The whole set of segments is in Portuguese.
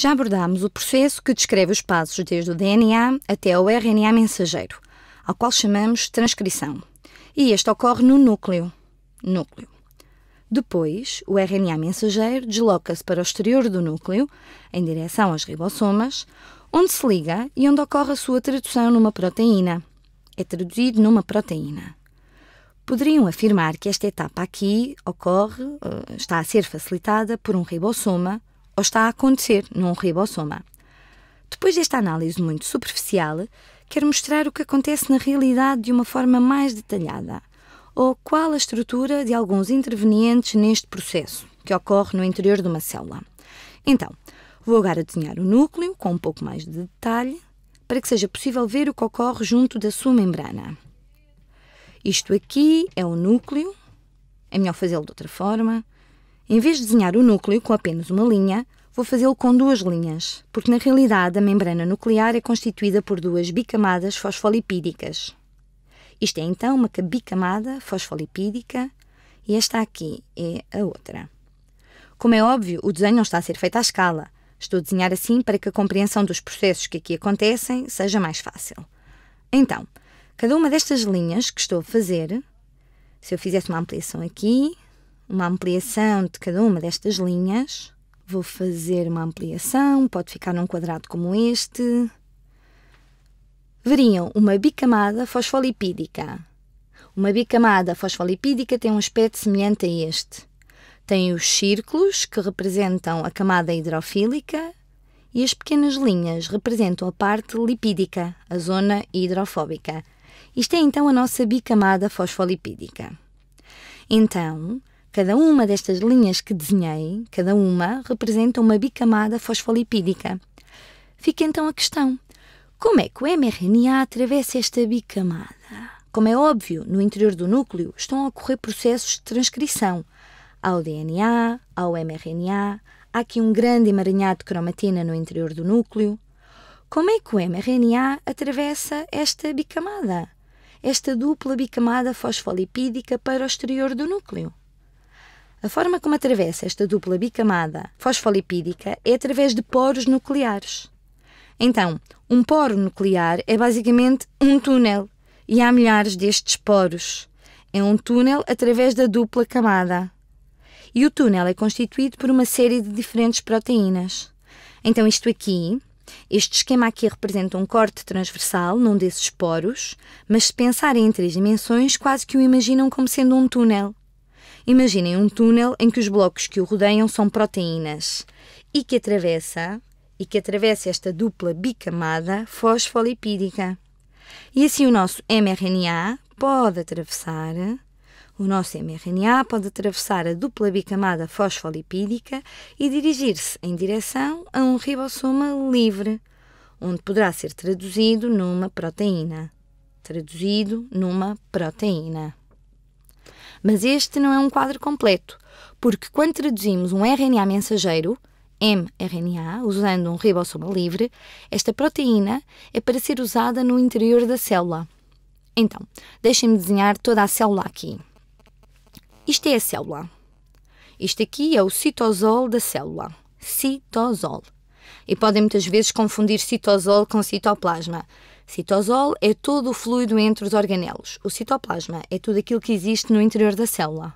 Já abordámos o processo que descreve os passos desde o DNA até ao RNA mensageiro, ao qual chamamos transcrição, e este ocorre no núcleo. núcleo. Depois, o RNA mensageiro desloca-se para o exterior do núcleo, em direção aos ribossomas, onde se liga e onde ocorre a sua tradução numa proteína. É traduzido numa proteína. Poderiam afirmar que esta etapa aqui ocorre, eh, está a ser facilitada por um ribossoma, ou está a acontecer num ribossoma. Depois desta análise muito superficial, quero mostrar o que acontece na realidade de uma forma mais detalhada, ou qual a estrutura de alguns intervenientes neste processo que ocorre no interior de uma célula. Então, vou agora desenhar o núcleo com um pouco mais de detalhe para que seja possível ver o que ocorre junto da sua membrana. Isto aqui é o núcleo, é melhor fazê-lo de outra forma. Em vez de desenhar o núcleo com apenas uma linha, vou fazê-lo com duas linhas, porque na realidade a membrana nuclear é constituída por duas bicamadas fosfolipídicas. Isto é então uma bicamada fosfolipídica e esta aqui é a outra. Como é óbvio, o desenho não está a ser feito à escala. Estou a desenhar assim para que a compreensão dos processos que aqui acontecem seja mais fácil. Então, cada uma destas linhas que estou a fazer, se eu fizesse uma ampliação aqui, uma ampliação de cada uma destas linhas. Vou fazer uma ampliação, pode ficar num quadrado como este. Veriam uma bicamada fosfolipídica. Uma bicamada fosfolipídica tem um aspecto semelhante a este. Tem os círculos, que representam a camada hidrofílica, e as pequenas linhas representam a parte lipídica, a zona hidrofóbica. Isto é então a nossa bicamada fosfolipídica. Então, Cada uma destas linhas que desenhei, cada uma, representa uma bicamada fosfolipídica. Fica então a questão: como é que o mRNA atravessa esta bicamada? Como é óbvio, no interior do núcleo estão a ocorrer processos de transcrição ao DNA, ao mRNA. Há aqui um grande emaranhado de cromatina no interior do núcleo. Como é que o mRNA atravessa esta bicamada? Esta dupla bicamada fosfolipídica para o exterior do núcleo? A forma como atravessa esta dupla bicamada fosfolipídica é através de poros nucleares. Então, um poro nuclear é basicamente um túnel e há milhares destes poros. É um túnel através da dupla camada. E o túnel é constituído por uma série de diferentes proteínas. Então, isto aqui, este esquema aqui representa um corte transversal num desses poros, mas se pensarem em três dimensões, quase que o imaginam como sendo um túnel. Imaginem um túnel em que os blocos que o rodeiam são proteínas e que atravessa e que atravessa esta dupla bicamada fosfolipídica. E assim o nosso mRNA pode atravessar o nosso mRNA pode atravessar a dupla bicamada fosfolipídica e dirigir-se em direção a um ribossoma livre, onde poderá ser traduzido numa proteína. Traduzido numa proteína. Mas este não é um quadro completo, porque quando traduzimos um RNA mensageiro, mRNA, usando um ribossoma livre, esta proteína é para ser usada no interior da célula. Então, deixem-me desenhar toda a célula aqui. Isto é a célula. Isto aqui é o citosol da célula. Citosol. E podem muitas vezes confundir citosol com citoplasma. Citosol é todo o fluido entre os organelos. O citoplasma é tudo aquilo que existe no interior da célula.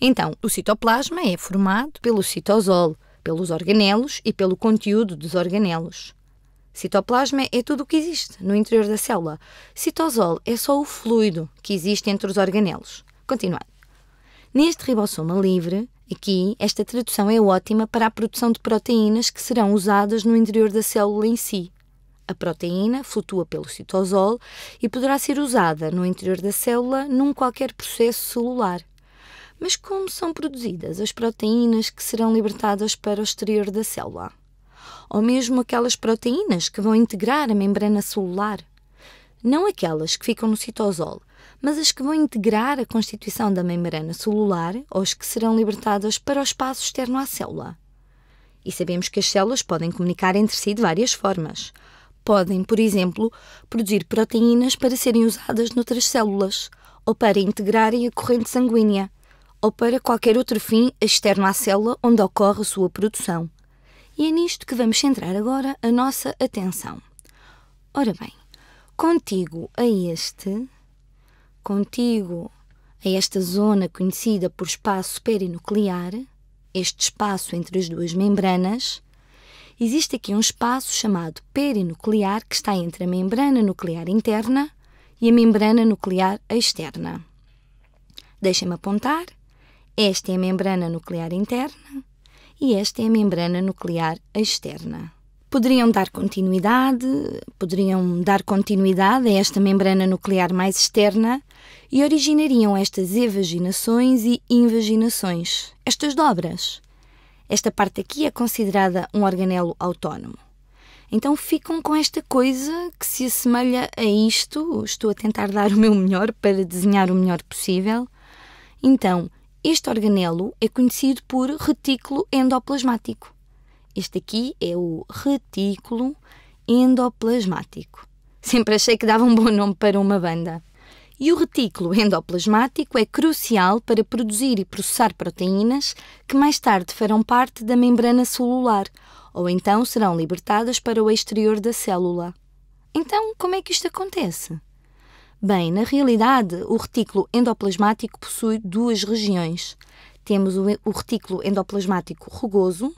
Então, o citoplasma é formado pelo citosol, pelos organelos e pelo conteúdo dos organelos. Citoplasma é tudo o que existe no interior da célula. Citosol é só o fluido que existe entre os organelos. Continuando. Neste ribossoma livre, aqui, esta tradução é ótima para a produção de proteínas que serão usadas no interior da célula em si. A proteína flutua pelo citosol e poderá ser usada no interior da célula num qualquer processo celular. Mas como são produzidas as proteínas que serão libertadas para o exterior da célula? Ou mesmo aquelas proteínas que vão integrar a membrana celular? Não aquelas que ficam no citosol, mas as que vão integrar a constituição da membrana celular ou as que serão libertadas para o espaço externo à célula. E sabemos que as células podem comunicar entre si de várias formas podem, por exemplo, produzir proteínas para serem usadas noutras células, ou para integrarem a corrente sanguínea, ou para qualquer outro fim externo à célula onde ocorre a sua produção. E é nisto que vamos centrar agora a nossa atenção. Ora bem, contigo a este, contigo a esta zona conhecida por espaço perinuclear, este espaço entre as duas membranas, existe aqui um espaço chamado perinuclear que está entre a membrana nuclear interna e a membrana nuclear externa. Deixem-me apontar. Esta é a membrana nuclear interna e esta é a membrana nuclear externa. Poderiam dar continuidade, poderiam dar continuidade a esta membrana nuclear mais externa e originariam estas evaginações e invaginações, estas dobras. Esta parte aqui é considerada um organelo autónomo. Então ficam com esta coisa que se assemelha a isto. Estou a tentar dar o meu melhor para desenhar o melhor possível. Então, este organelo é conhecido por retículo endoplasmático. Este aqui é o retículo endoplasmático. Sempre achei que dava um bom nome para uma banda e o retículo endoplasmático é crucial para produzir e processar proteínas que mais tarde farão parte da membrana celular ou então serão libertadas para o exterior da célula. Então, como é que isto acontece? Bem, na realidade, o retículo endoplasmático possui duas regiões. Temos o retículo endoplasmático rugoso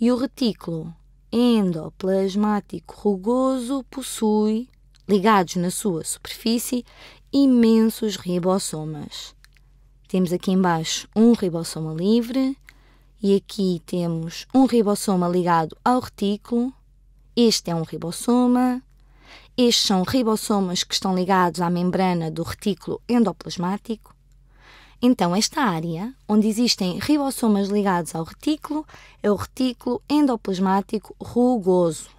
e o retículo endoplasmático rugoso possui ligados na sua superfície, imensos ribossomas. Temos aqui embaixo um ribossoma livre e aqui temos um ribossoma ligado ao retículo. Este é um ribossoma. Estes são ribossomas que estão ligados à membrana do retículo endoplasmático. Então, esta área, onde existem ribossomas ligados ao retículo, é o retículo endoplasmático rugoso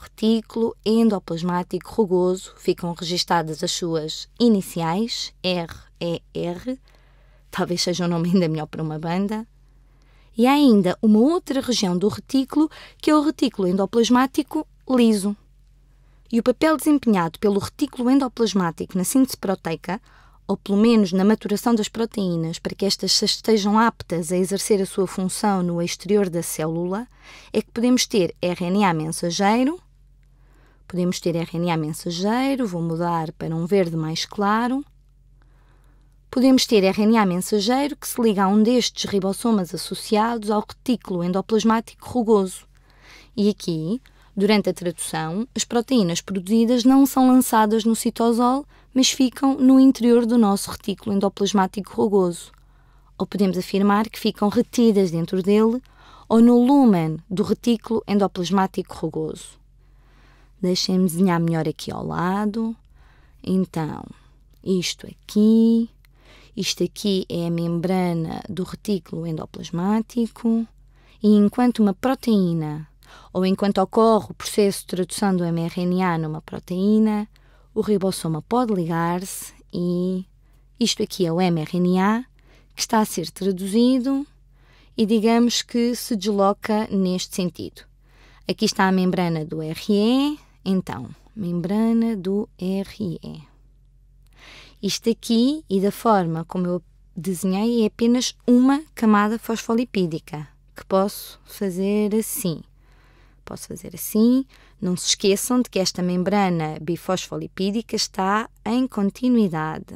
retículo endoplasmático rugoso ficam registadas as suas iniciais, RER, talvez seja o um nome ainda melhor para uma banda, e há ainda uma outra região do retículo que é o retículo endoplasmático liso. E o papel desempenhado pelo retículo endoplasmático na síntese proteica, ou pelo menos na maturação das proteínas para que estas estejam aptas a exercer a sua função no exterior da célula, é que podemos ter RNA mensageiro, Podemos ter RNA mensageiro, vou mudar para um verde mais claro. Podemos ter RNA mensageiro que se liga a um destes ribossomas associados ao retículo endoplasmático rugoso. E aqui, durante a tradução, as proteínas produzidas não são lançadas no citosol, mas ficam no interior do nosso retículo endoplasmático rugoso. Ou podemos afirmar que ficam retidas dentro dele ou no lumen do retículo endoplasmático rugoso. Deixem-me desenhar melhor aqui ao lado. Então, isto aqui. Isto aqui é a membrana do retículo endoplasmático. E enquanto uma proteína, ou enquanto ocorre o processo de tradução do mRNA numa proteína, o ribossoma pode ligar-se e isto aqui é o mRNA que está a ser traduzido e digamos que se desloca neste sentido. Aqui está a membrana do RE, então, membrana do RE. Isto aqui e da forma como eu desenhei é apenas uma camada fosfolipídica que posso fazer assim. Posso fazer assim. Não se esqueçam de que esta membrana bifosfolipídica está em continuidade.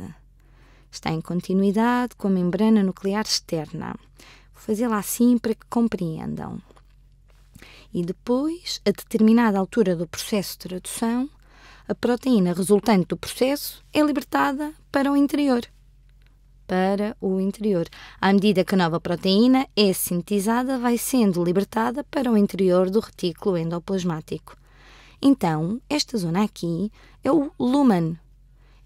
Está em continuidade com a membrana nuclear externa. Vou fazê-la assim para que compreendam. E depois, a determinada altura do processo de tradução, a proteína resultante do processo é libertada para o interior. Para o interior. À medida que a nova proteína é sintetizada, vai sendo libertada para o interior do retículo endoplasmático. Então, esta zona aqui é o lumen.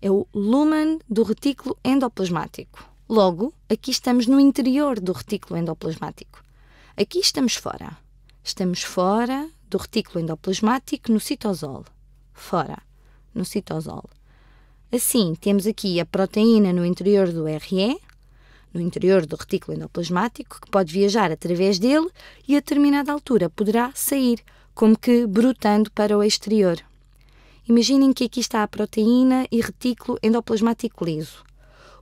É o lumen do retículo endoplasmático. Logo, aqui estamos no interior do retículo endoplasmático. Aqui estamos fora. Estamos fora do retículo endoplasmático no citosol. Fora, no citosol. Assim, temos aqui a proteína no interior do RE, no interior do retículo endoplasmático, que pode viajar através dele e a determinada altura poderá sair, como que brotando para o exterior. Imaginem que aqui está a proteína e retículo endoplasmático liso.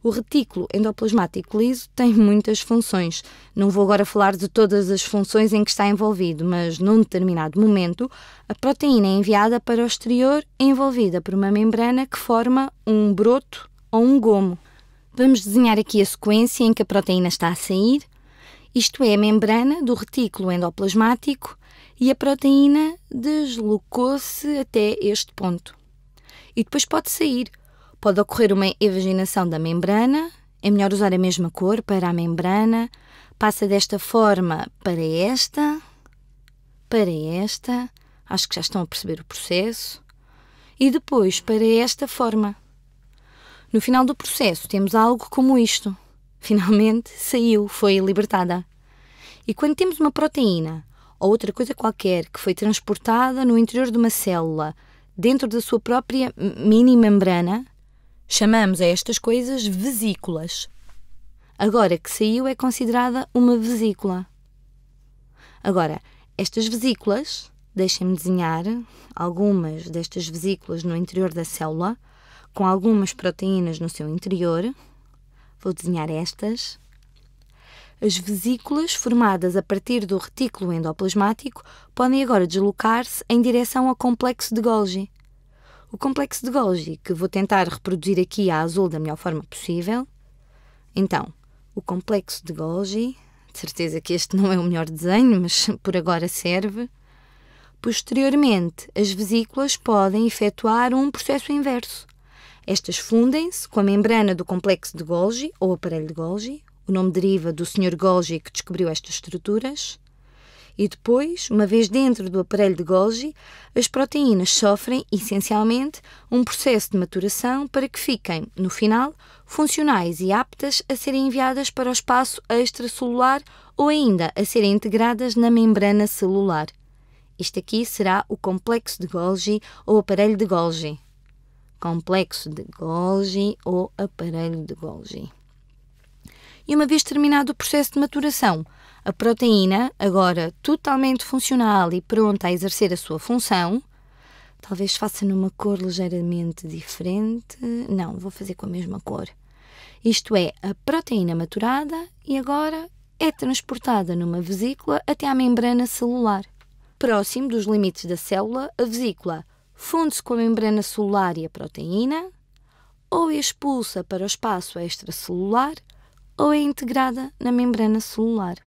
O retículo endoplasmático liso tem muitas funções. Não vou agora falar de todas as funções em que está envolvido, mas num determinado momento, a proteína é enviada para o exterior envolvida por uma membrana que forma um broto ou um gomo. Vamos desenhar aqui a sequência em que a proteína está a sair. Isto é a membrana do retículo endoplasmático e a proteína deslocou-se até este ponto. E depois pode sair Pode ocorrer uma evaginação da membrana, é melhor usar a mesma cor para a membrana, passa desta forma para esta, para esta, acho que já estão a perceber o processo, e depois para esta forma. No final do processo temos algo como isto. Finalmente saiu, foi libertada. E quando temos uma proteína ou outra coisa qualquer que foi transportada no interior de uma célula, dentro da sua própria mini membrana, Chamamos a estas coisas vesículas. Agora que saiu, é considerada uma vesícula. Agora, estas vesículas, deixem-me desenhar algumas destas vesículas no interior da célula, com algumas proteínas no seu interior. Vou desenhar estas. As vesículas formadas a partir do retículo endoplasmático podem agora deslocar-se em direção ao complexo de Golgi, o complexo de Golgi, que vou tentar reproduzir aqui a azul da melhor forma possível. Então, o complexo de Golgi, de certeza que este não é o melhor desenho, mas por agora serve. Posteriormente, as vesículas podem efetuar um processo inverso. Estas fundem-se com a membrana do complexo de Golgi ou aparelho de Golgi. O nome deriva do Sr. Golgi que descobriu estas estruturas e depois, uma vez dentro do aparelho de Golgi, as proteínas sofrem, essencialmente, um processo de maturação para que fiquem, no final, funcionais e aptas a serem enviadas para o espaço extracelular ou ainda a serem integradas na membrana celular. Este aqui será o complexo de Golgi ou aparelho de Golgi. Complexo de Golgi ou aparelho de Golgi. E uma vez terminado o processo de maturação, a proteína, agora totalmente funcional e pronta a exercer a sua função, talvez faça numa cor ligeiramente diferente. Não, vou fazer com a mesma cor. Isto é, a proteína maturada e agora é transportada numa vesícula até à membrana celular. Próximo dos limites da célula, a vesícula funde-se com a membrana celular e a proteína, ou é expulsa para o espaço extracelular, ou é integrada na membrana celular.